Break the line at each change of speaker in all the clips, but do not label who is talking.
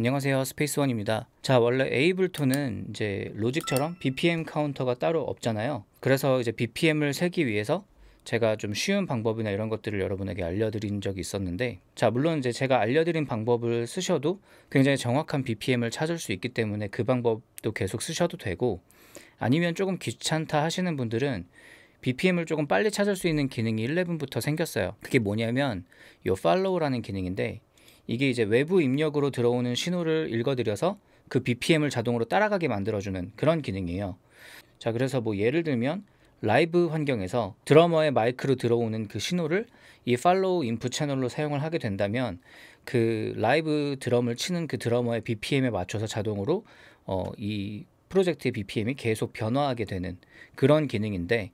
안녕하세요 스페이스원입니다 자 원래 에이블톤은 이제 로직처럼 BPM 카운터가 따로 없잖아요 그래서 이제 BPM을 세기 위해서 제가 좀 쉬운 방법이나 이런 것들을 여러분에게 알려드린 적이 있었는데 자 물론 이제 제가 알려드린 방법을 쓰셔도 굉장히 정확한 BPM을 찾을 수 있기 때문에 그 방법도 계속 쓰셔도 되고 아니면 조금 귀찮다 하시는 분들은 BPM을 조금 빨리 찾을 수 있는 기능이 11부터 생겼어요 그게 뭐냐면 요 팔로우라는 기능인데 이게 이제 외부 입력으로 들어오는 신호를 읽어드려서 그 BPM을 자동으로 따라가게 만들어주는 그런 기능이에요. 자, 그래서 뭐 예를 들면 라이브 환경에서 드러머의 마이크로 들어오는 그 신호를 이 팔로우 인풋 채널로 사용을 하게 된다면 그 라이브 드럼을 치는 그 드러머의 BPM에 맞춰서 자동으로 어, 이 프로젝트의 BPM이 계속 변화하게 되는 그런 기능인데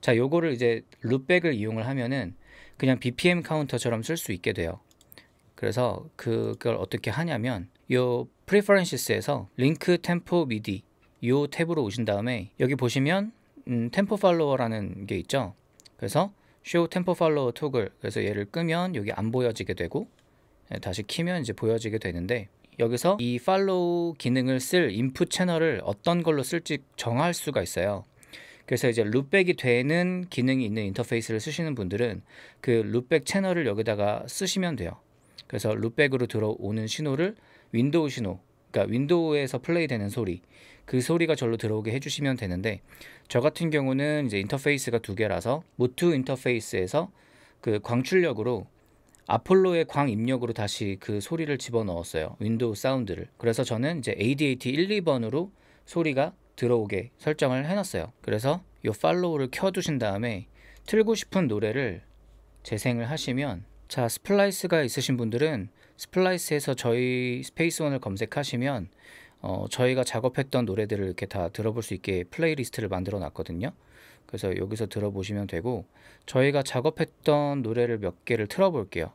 자 요거를 이제 룹백을 이용을 하면은 그냥 BPM 카운터처럼 쓸 수 있게 돼요. 그래서 그걸 어떻게 하냐면 요 프리퍼런시스에서 링크 템포 미디 요 탭으로 오신 다음에 여기 보시면 음, 템포 팔로워라는 게 있죠. 그래서 쇼 템포 팔로워 토글 그래서 얘를 끄면 여기 안 보여지게 되고 예, 다시 키면 이제 보여지게 되는데 여기서 이 팔로우 기능을 쓸 인풋 채널을 어떤 걸로 쓸지 정할 수가 있어요. 그래서 이제 룹백이 되는 기능이 있는 인터페이스를 쓰시는 분들은 그 룹백 채널을 여기다가 쓰시면 돼요. 그래서 룹백으로 들어오는 신호를 윈도우 신호, 그러니까 윈도우에서 플레이되는 소리, 그 소리가 절로 들어오게 해주시면 되는데 저 같은 경우는 이제 인터페이스가 두 개라서 모투 인터페이스에서 그 광출력으로 아폴로의 광 입력으로 다시 그 소리를 집어넣었어요. 윈도우 사운드를. 그래서 저는 이제 ADAT 1, 2번으로 소리가 들어오게 설정을 해놨어요. 그래서 이 팔로우를 켜두신 다음에 틀고 싶은 노래를 재생을 하시면 자, 스플라이스가 있으신 분들은 스플라이스에서 저희 스페이스원을 검색하시면 어, 저희가 작업했던 노래들을 이렇게 다 들어볼 수 있게 플레이리스트를 만들어 놨거든요. 그래서 여기서 들어보시면 되고 저희가 작업했던 노래를 몇 개를 틀어볼게요.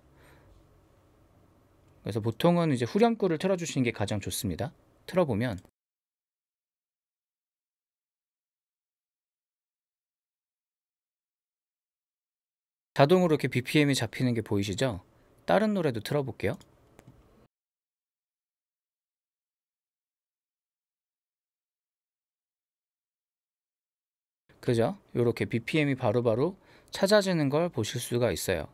그래서 보통은 이제 후렴구를
틀어주시는 게 가장 좋습니다. 틀어보면 자동으로 이렇게 BPM이 잡히는 게 보이시죠? 다른 노래도 틀어볼게요. 그죠? 이렇게 BPM이 바로바로 바로 찾아지는 걸 보실 수가 있어요.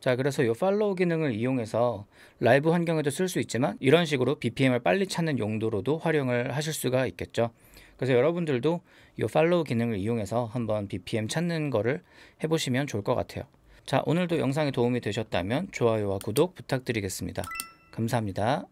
자 그래서 이 팔로우 기능을
이용해서 라이브 환경에도 쓸 수 있지만 이런 식으로 BPM을 빨리 찾는 용도로도 활용을 하실 수가 있겠죠. 그래서 여러분들도 이 팔로우 기능을 이용해서 한번 BPM 찾는 거를 해보시면 좋을 것 같아요. 자 오늘도 영상이 도움이 되셨다면 좋아요와 구독 부탁드리겠습니다. 감사합니다.